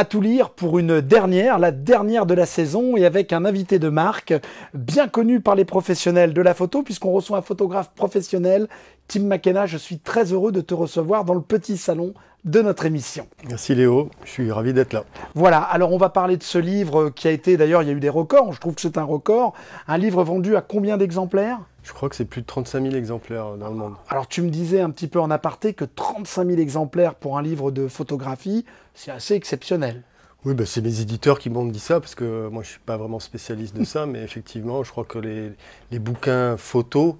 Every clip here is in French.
à tout lire pour une dernière, la dernière de la saison, et avec un invité de marque, bien connu par les professionnels de la photo, puisqu'on reçoit un photographe professionnel, Tim McKenna. Je suis très heureux de te recevoir dans le petit salon de notre émission. Merci Léo, je suis ravi d'être là. Voilà, alors on va parler de ce livre qui a été, d'ailleurs, il y a eu des records, je trouve que c'est un record. Un livre vendu à combien d'exemplaires je crois que c'est plus de 35 000 exemplaires dans le monde. Alors tu me disais un petit peu en aparté que 35 000 exemplaires pour un livre de photographie, c'est assez exceptionnel. Oui, bah, c'est mes éditeurs qui m'ont dit ça, parce que moi je ne suis pas vraiment spécialiste de ça, mais effectivement, je crois que les, bouquins photos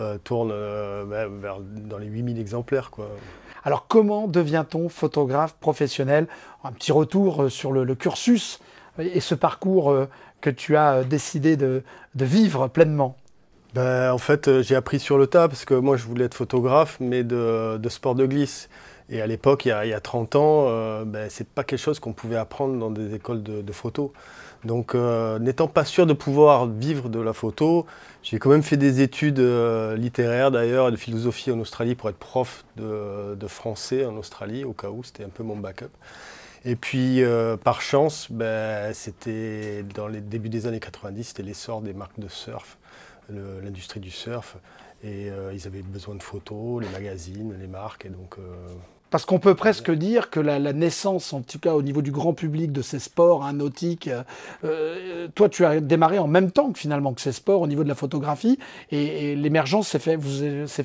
euh, tournent euh, bah, vers, dans les 000 exemplaires. Quoi. Alors comment devient-on photographe professionnel Un petit retour euh, sur le, cursus et ce parcours que tu as décidé de vivre pleinement. Ben, en fait, euh, j'ai appris sur le tas parce que moi, je voulais être photographe, mais de, sport de glisse. Et à l'époque, il, y a 30 ans, ce euh, ben, c'est pas quelque chose qu'on pouvait apprendre dans des écoles de, photo. Donc, euh, n'étant pas sûr de pouvoir vivre de la photo, j'ai quand même fait des études littéraires d'ailleurs de philosophie en Australie pour être prof de, français en Australie, au cas où c'était un peu mon backup. Et puis, par chance, ben, c'était dans les débuts des années 90, c'était l'essor des marques de surf l'industrie du surf. Et euh, ils avaient besoin de photos, les magazines, les marques. Et donc, euh, Parce qu'on peut presque dire que la, naissance, en tout cas au niveau du grand public, de ces sports nautiques, euh, toi tu as démarré en même temps que finalement que ces sports au niveau de la photographie et, l'émergence s'est faite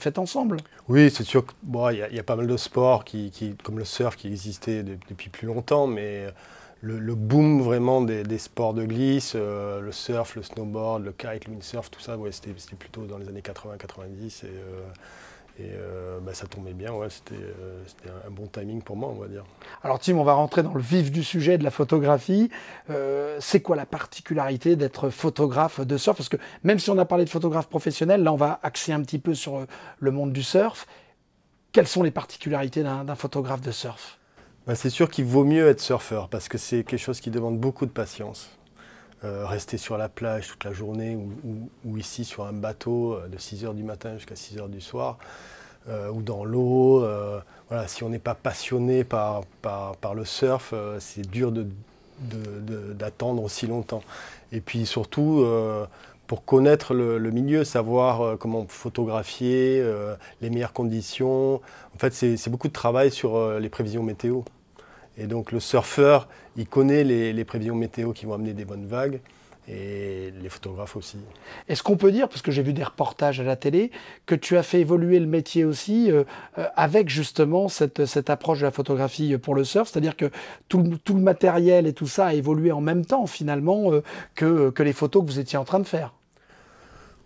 fait ensemble. Oui, c'est sûr qu'il bon, y, y, a pas mal de sports qui, comme le surf qui existaient depuis plus longtemps, mais le, boom vraiment des, sports de glisse, euh, le surf, le snowboard, le kite, le windsurf, tout ça, c'était plutôt dans les années 80-90 et, euh, euh, bah, ça tombait bien, c'était un bon timing pour moi, on va dire. Alors Tim, on va rentrer dans le vif du sujet de la photographie. C'est quoi la particularité d'être photographe de surf Parce que même si on a parlé de photographe professionnel, là on va axer un petit peu sur le monde du surf. Quelles sont les particularités d'un photographe de surf bah, c'est sûr qu'il vaut mieux être surfeur parce que c'est quelque chose qui demande beaucoup de patience. Euh, rester sur la plage toute la journée ou, ici sur un bateau euh, de 6h du matin jusqu'à 6h du soir euh, ou dans l'eau. voilà, si on n'est pas passionné par, par, le surf, c'est dur d'attendre aussi longtemps. Et puis surtout, pour connaître le, milieu, savoir comment photographier, les meilleures conditions. En fait, c'est beaucoup de travail sur les prévisions météo. Et donc le surfeur, il connaît les, prévisions météo qui vont amener des bonnes vagues et les photographes aussi. Est-ce qu'on peut dire, parce que j'ai vu des reportages à la télé, que tu as fait évoluer le métier aussi euh, euh, avec justement cette, approche de la photographie euh, pour le surf, c'est-à-dire que tout le, matériel et tout ça a évolué en même temps finalement que les photos que vous étiez en train de faire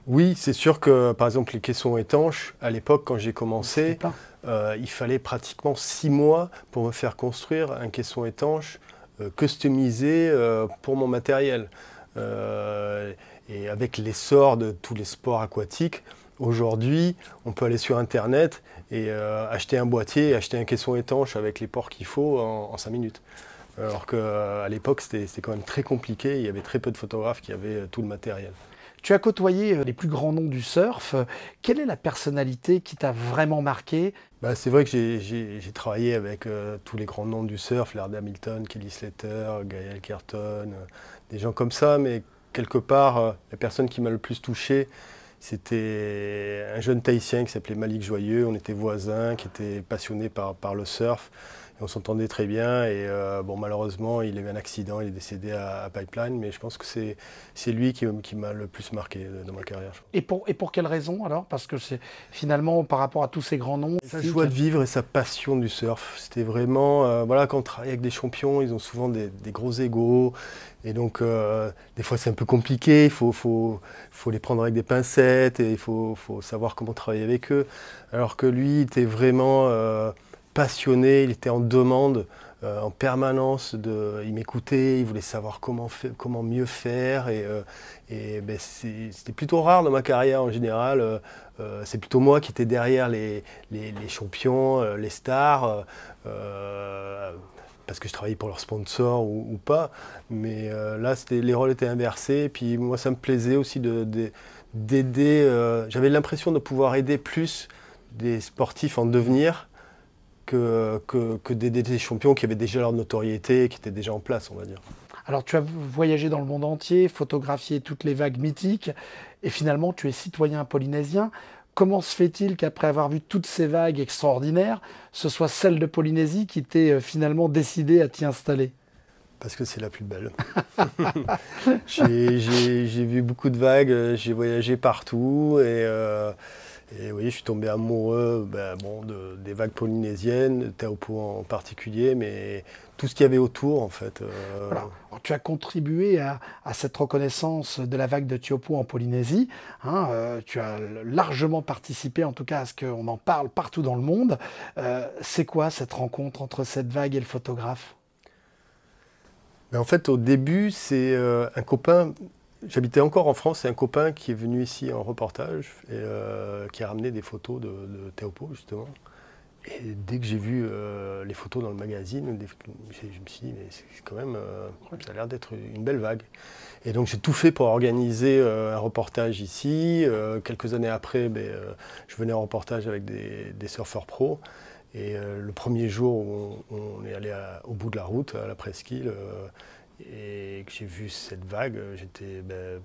oui, c'est sûr que, par exemple, les caissons étanches, à l'époque, quand j'ai commencé, euh, il fallait pratiquement six mois pour me faire construire un caisson étanche euh, customisé euh, pour mon matériel. et avec l'essor de tous les sports aquatiques, aujourd'hui, on peut aller sur Internet et acheter un boîtier, acheter un caisson étanche avec les ports qu'il faut en, en cinq minutes. Alors qu'à l'époque, c'était quand même très compliqué, il y avait très peu de photographes qui avaient tout le matériel. Tu as côtoyé euh, les plus grands noms du surf. Euh, quelle est la personnalité qui t'a vraiment marqué bah, C'est vrai que j'ai travaillé avec euh, tous les grands noms du surf, Laird Hamilton, Kelly Slater, Gaël Kerton, des gens comme ça, mais quelque part, la personne qui m'a le plus touché, c'était un jeune Tahitien qui s'appelait Malik Joyeux. On était voisins, qui était passionné par le surf on s'entendait très bien. Et euh, bon, malheureusement, il a eu un accident, il est décédé à, Pipeline. Mais je pense que c'est lui qui, qui m'a le plus marqué euh, dans ma carrière. Et pour, et pour quelle raison alors Parce que c'est finalement par rapport à tous ces grands noms. Sa joie de vivre et sa passion du surf. C'était vraiment. Euh, voilà, quand on travaille avec des champions, ils ont souvent des, des gros égaux. Et donc, des fois, c'est un peu compliqué. Il faut, faut, faut, les prendre avec des pincettes et il faut, faut, savoir comment travailler avec eux. Alors que lui, il était vraiment passionné, il était en demande euh, en permanence, de, il m'écoutait, il voulait savoir comment, comment mieux faire. Et, euh, ben, c'était plutôt rare dans ma carrière en général. Euh, c'est plutôt moi qui étais derrière les, champions, les stars parce que je travaillais pour leurs sponsors ou, pas. Mais là, les rôles étaient inversés. Et puis moi, ça me plaisait aussi d'aider. J'avais l'impression de pouvoir aider plus des sportifs en devenir que, que, des, champions qui avaient déjà leur notoriété, qui étaient déjà en place, on va dire. Alors tu as voyagé dans le monde entier, photographié toutes les vagues mythiques, et finalement tu es citoyen polynésien. Comment se fait-il qu'après avoir vu toutes ces vagues extraordinaires, ce soit celle de Polynésie qui t'ait euh, finalement décidé à t'y installer parce que c'est la plus belle. j'ai vu beaucoup de vagues, euh, j'ai voyagé partout et euh, et oui, je suis tombé amoureux ben, bon, des vagues polynésiennes, de en particulier, mais tout ce qu'il y avait autour, en fait. Euh, tu as contribué à, cette reconnaissance de la vague de Théopo en Polynésie. Hein, euh, tu as largement participé, en tout cas, à ce qu'on en parle partout dans le monde. Euh, c'est quoi cette rencontre entre cette vague et le photographe ben, En fait, au début, c'est un copain J'habitais encore en France et un copain qui est venu ici en reportage et euh, qui a ramené des photos de, Théopo justement. Et dès que j'ai vu euh, les photos dans le magazine, je me suis dit, mais c'est quand même, euh, ça a l'air d'être une belle vague. Et donc j'ai tout fait pour organiser un reportage ici. quelques années après, ben, je venais en reportage avec des, surfeurs pros. Et le premier jour où on, est allé au bout de la route, à la presqu'île, et que j'ai vu cette vague, euh, j'étais ben,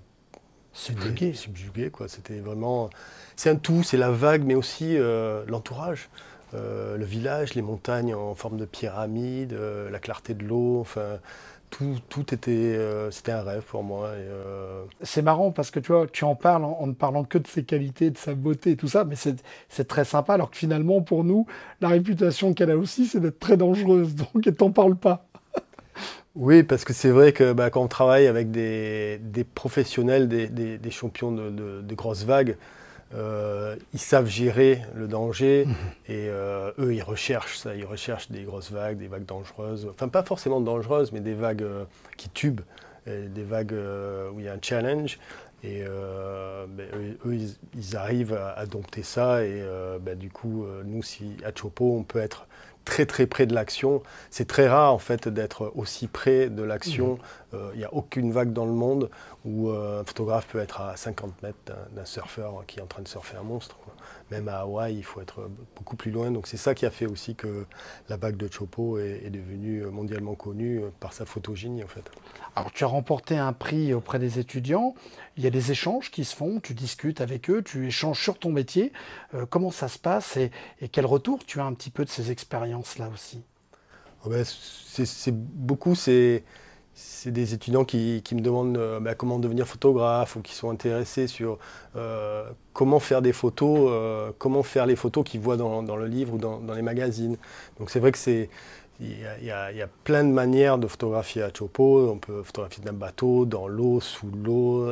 subjugué. subjugué quoi. C'était vraiment, c'est un tout, c'est la vague, mais aussi euh, l'entourage, euh, le village, les montagnes en forme de pyramide, la clarté de l'eau, enfin. Tout, tout était, c'était un rêve pour moi. C'est marrant parce que tu vois, tu en parles en, ne parlant que de ses qualités, de sa beauté et tout ça, mais c'est très sympa. Alors que finalement, pour nous, la réputation qu'elle a aussi, c'est d'être très dangereuse. Donc, elle t'en parle pas. Oui, parce que c'est vrai que bah, quand on travaille avec des, professionnels, des, champions de, grosses vagues, euh, ils savent gérer le danger mhm. et euh, eux, ils recherchent ça. Ils recherchent des grosses vagues, des vagues dangereuses. Enfin, pas forcément dangereuses, mais des vagues euh, qui tubent, des vagues où il y a un challenge. Et ben, eux, ils, arrivent à, dompter ça. Et ben, du coup, nous, si, à Chopo, on peut être très très près de l'action. C'est très rare en fait d'être aussi près de l'action mm-hmm. Il euh, n'y a aucune vague dans le monde où euh, un photographe peut être à 50 mètres d'un surfeur qui est en train de surfer un monstre. Même à Hawaï, il faut être beaucoup plus loin. Donc c'est ça qui a fait aussi que la vague de Chopo est, devenue mondialement connue euh, par sa photogénie en fait. Alors tu as remporté un prix auprès des étudiants. Il y a des échanges qui se font, tu discutes avec eux, tu échanges sur ton métier. comment ça se passe et, quel retour tu as un petit peu de ces expériences-là aussi oh ben, C'est beaucoup, c'est c'est des étudiants qui, me demandent euh, bah, comment devenir photographe ou qui sont intéressés sur euh, comment faire des photos, euh, comment faire les photos qu'ils voient dans, le livre ou dans, les magazines. Donc c'est vrai que c'est il y, a plein de manières de photographier à Chopo. On peut photographier d'un bateau, dans l'eau, sous l'eau,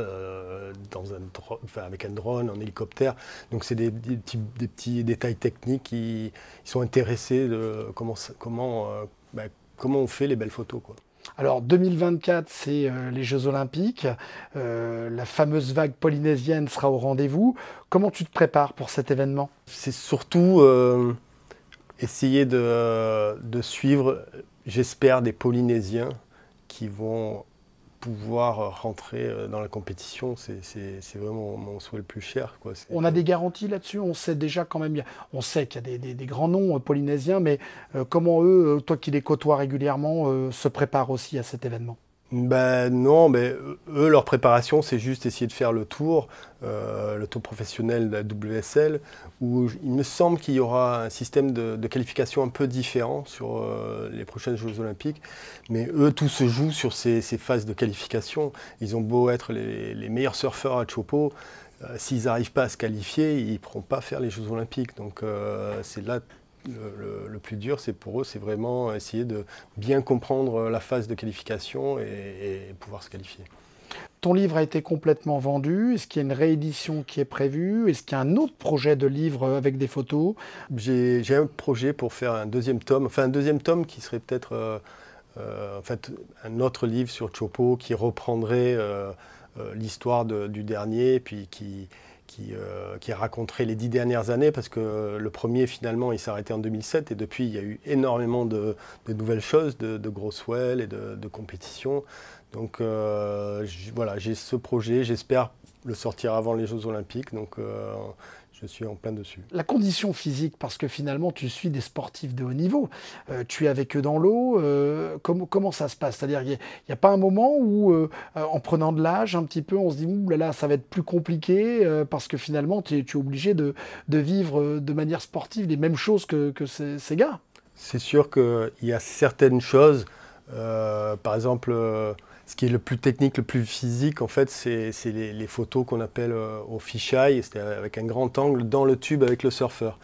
avec un drone, en hélicoptère. Donc c'est des, petits, détails techniques qui sont intéressés de comment comment bah, comment on fait les belles photos quoi. Alors 2024, c'est euh, les Jeux Olympiques. Euh, la fameuse vague polynésienne sera au rendez-vous. Comment tu te prépares pour cet événement C'est surtout euh, essayer de suivre, j'espère, des Polynésiens qui vont pouvoir euh, rentrer euh, dans la compétition. C'est vraiment mon souhait le plus cher. Quoi. On a des garanties là-dessus. On sait déjà quand même, on sait qu'il y a des, des, grands noms euh, polynésiens, mais comment eux, toi qui les côtoies régulièrement, se préparent aussi à cet événement ben non, mais eux, leur préparation, c'est juste essayer de faire le tour, euh, le tour professionnel de la WSL, où il me semble qu'il y aura un système de, qualification un peu différent sur euh, les prochaines Jeux Olympiques. Mais eux, tout se joue sur ces, phases de qualification. Ils ont beau être les, meilleurs surfeurs à Chopo, euh, s'ils n'arrivent pas à se qualifier, ils ne pourront pas faire les Jeux Olympiques. Donc c'est là le, plus dur, c'est pour eux, c'est vraiment essayer de bien comprendre la phase de qualification et, pouvoir se qualifier. Ton livre a été complètement vendu. Est-ce qu'il y a une réédition qui est prévue Est-ce qu'il y a un autre projet de livre avec des photos j'ai, un projet pour faire un deuxième tome, enfin un deuxième tome qui serait peut-être euh, euh, en fait un autre livre sur Chopo qui reprendrait euh, l'histoire du dernier, puis qui qui, euh, qui raconterait les dix dernières années, parce que le premier, finalement, il s'arrêtait en 2007, et depuis, il y a eu énormément de, nouvelles choses, de, de grosses wells et de, compétitions. Donc euh, voilà, j'ai ce projet, j'espère le sortir avant les Jeux Olympiques. Donc euh, je suis en plein dessus. La condition physique, parce que finalement, tu suis des sportifs de haut niveau. Euh, tu es avec eux dans l'eau. Euh, comment ça se passe C'est-à-dire, il n'y a, pas un moment où, euh, en prenant de l'âge un petit peu, on se dit, ouh là là, ça va être plus compliqué, parce que finalement, tu es, obligé de, vivre de manière sportive les mêmes choses que, ces, ces, gars. C'est sûr qu'il y a certaines choses, par exemple ce qui est le plus technique, le plus physique, en fait, c'est les, photos qu'on appelle euh, au fisheye, c'était avec un grand angle dans le tube avec le surfeur.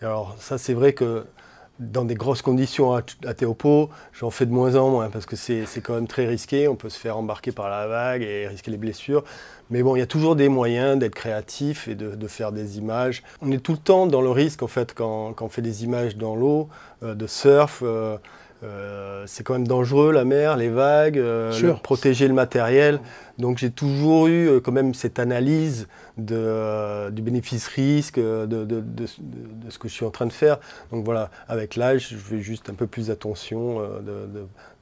alors ça, c'est vrai que dans des grosses conditions à, Théopo, j'en fais de moins en moins parce que c'est quand même très risqué. On peut se faire embarquer par la vague et risquer les blessures. Mais bon, il y a toujours des moyens d'être créatif et de, faire des images. On est tout le temps dans le risque en fait quand, on fait des images dans l'eau, euh, de surf. Euh, euh, c'est quand même dangereux la mer, les vagues, euh, protéger le matériel. Donc j'ai toujours eu euh, quand même cette analyse de, du bénéfice-risque, de, ce que je suis en train de faire. Donc voilà, avec l'âge, je fais juste un peu plus attention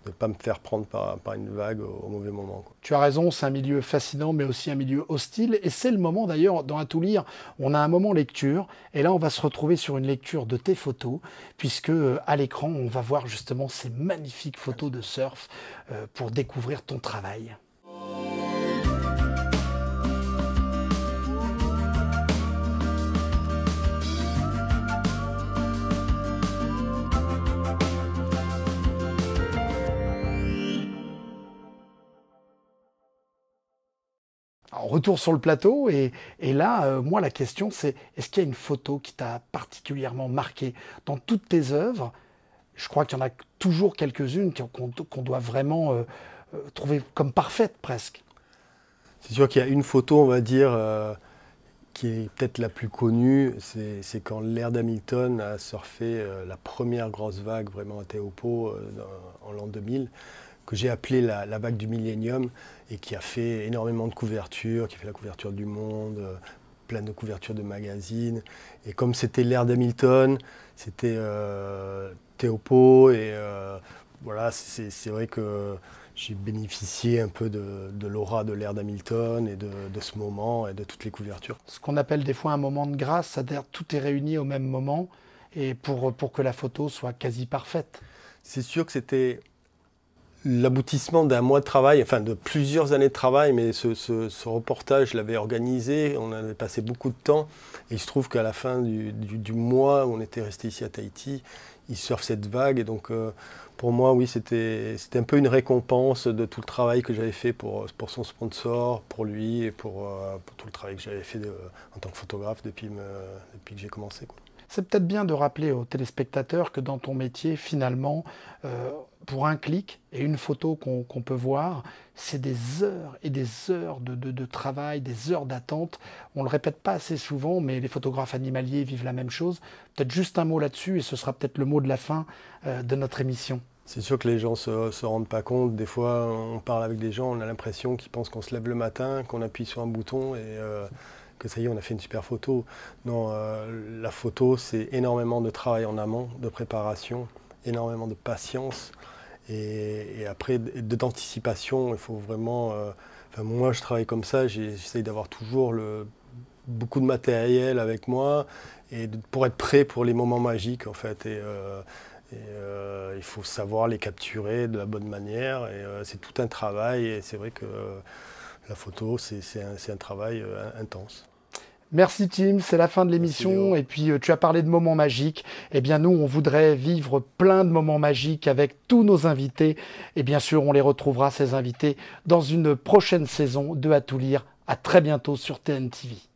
de ne pas me faire prendre par, une vague au, mauvais moment. Tu as raison, c'est un milieu fascinant, mais aussi un milieu hostile. Et c'est le moment d'ailleurs, dans un tout lire, on a un moment lecture. Et là, on va se retrouver sur une lecture de tes photos, puisque euh, à l'écran, on va voir justement ces magnifiques photos de surf euh, pour découvrir ton travail. retour sur le plateau. Et, là, euh, moi, la question, c'est est-ce qu'il y a une photo qui t'a particulièrement marqué dans toutes tes œuvres Je crois qu'il y en a toujours quelques-unes qu'on doit vraiment euh, euh, trouver comme parfaite presque. C'est sûr qu'il y a une photo, on va dire, qui est peut-être la plus connue. C'est quand l'air d'Hamilton a surfé la première grosse vague vraiment à Théopo en l'an 2000 que j'ai appelé la, la, vague du millénium et qui a fait énormément de couvertures, qui a fait la couverture du Monde, euh, plein de couvertures de magazines. Et comme c'était l'ère d'Hamilton, c'était euh, Théopo, et euh, voilà, c'est vrai que j'ai bénéficié un peu de, l'aura de l'ère d'Hamilton et de, ce moment et de toutes les couvertures. Ce qu'on appelle des fois un moment de grâce, c'est-à-dire tout est réuni au même moment et pour, pour que la photo soit quasi parfaite. C'est sûr que c'était l'aboutissement d'un mois de travail, enfin de plusieurs années de travail, mais ce, ce, reportage, je l'avais organisé, on avait passé beaucoup de temps, et il se trouve qu'à la fin du, du, mois où on était resté ici à Tahiti, il surfe cette vague, et donc euh, pour moi, oui, c'était un peu une récompense de tout le travail que j'avais fait pour, pour son sponsor, pour lui, et pour, euh, tout le travail que j'avais fait en tant que photographe depuis, me, depuis que j'ai commencé. C'est peut-être bien de rappeler aux téléspectateurs que dans ton métier, finalement, euh, pour un clic et une photo qu'on peut voir, c'est des heures et des heures de, travail, des heures d'attente. On ne le répète pas assez souvent, mais les photographes animaliers vivent la même chose. Peut-être juste un mot là-dessus, et ce sera peut-être le mot de la fin euh, de notre émission. C'est sûr que les gens ne se, rendent pas compte. Des fois, on parle avec des gens, on a l'impression qu'ils pensent qu'on se lève le matin, qu'on appuie sur un bouton et euh, que ça y est, on a fait une super photo. Non, euh, la photo, c'est énormément de travail en amont, de préparation énormément de patience et, après d'anticipation. Il faut vraiment. Euh, moi, je travaille comme ça. J'essaye d'avoir toujours beaucoup de matériel avec moi et pour être prêt pour les moments magiques, en fait. Et, euh, euh, il faut savoir les capturer de la bonne manière. Et c'est tout un travail. Et c'est vrai que la photo, c'est un, travail intense. Merci Tim, c'est la fin de l'émission. Et puis euh, tu as parlé de moments magiques. Eh bien nous, on voudrait vivre plein de moments magiques avec tous nos invités. Et bien sûr, on les retrouvera, ces invités, dans une prochaine saison de À tout lire. À très bientôt sur TNTV.